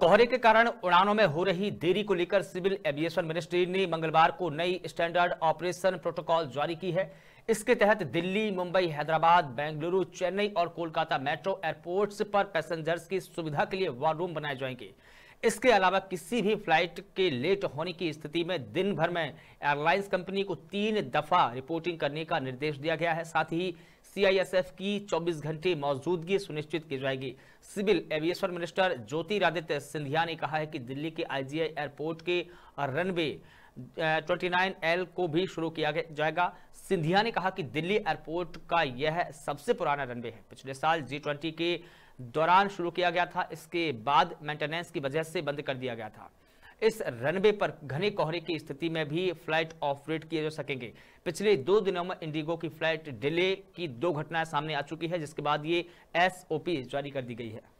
कोहरे के कारण उड़ानों में हो रही देरी को लेकर सिविल एविएशन मिनिस्ट्री ने मंगलवार को नई स्टैंडर्ड ऑपरेशन प्रोटोकॉल जारी की है इसके तहत दिल्ली मुंबई हैदराबाद बेंगलुरु चेन्नई और कोलकाता मेट्रो एयरपोर्ट्स पर पैसेंजर्स की सुविधा के लिए वॉर रूम बनाए जाएंगे इसके अलावा किसी भी फ्लाइट के लेट होने की स्थिति में दिन भर में एयरलाइंस कंपनी को तीन दफ़ा रिपोर्टिंग करने का निर्देश दिया गया है साथ ही सीआईएसएफ की 24 घंटे मौजूदगी सुनिश्चित की जाएगी civil aviation minister Jyotiraditya Scindia ने कहा है कि दिल्ली के आईजीआई एयरपोर्ट के रनवे 29 एल को भी शुरू किया जाएगा सिंधिया ने कहा कि दिल्ली एयरपोर्ट का यह सबसे पुराना रनवे है पिछले साल जी ट्वेंटी के दौरान शुरू किया गया था इसके बाद मेंटेनेंस की वजह से बंद कर दिया गया था इस रनवे पर घने कोहरे की स्थिति में भी फ्लाइट ऑपरेट किए जा सकेंगे पिछले दो दिनों में इंडिगो की फ्लाइट डिले की दो घटनाएं सामने आ चुकी है जिसके बाद ये एसओपी जारी कर दी गई है